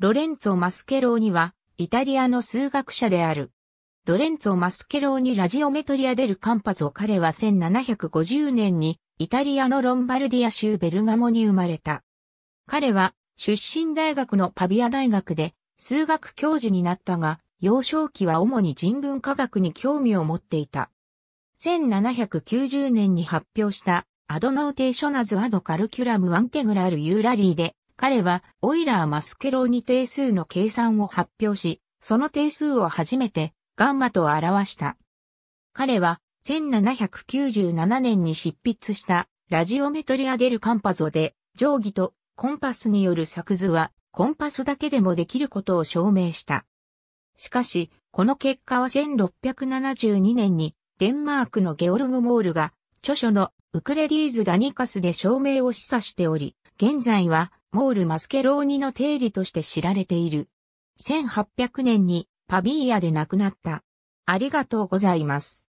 ロレンツォ・マスケローニは、イタリアの数学者である。ロレンツォ・マスケローニ・ラジオメトリア・デル・カンパゾ彼は1750年にイタリアのロンバルディア州ベルガモに生まれた。彼は出身大学のパビア大学で数学教授になったが、幼少期は主に人文科学に興味を持っていた。1790年に発表したアドノーテーショナズ・アド・カルキュラム・アンテグラル・ユーラリーで彼は、オイラー・マスケローに定数の計算を発表し、その定数を初めて、ガンマと表した。彼は、1797年に執筆した、ラジオメトリア・デル・カンパゾで、定規とコンパスによる作図は、コンパスだけでもできることを証明した。しかし、この結果は1672年に、デンマークのゲオルグ・モールが、著書のウクレディーズ・ダニカスで証明を示唆しており、現在はモール・マスケローニの定理として知られている。1800年にパビーヤで亡くなった。ありがとうございます。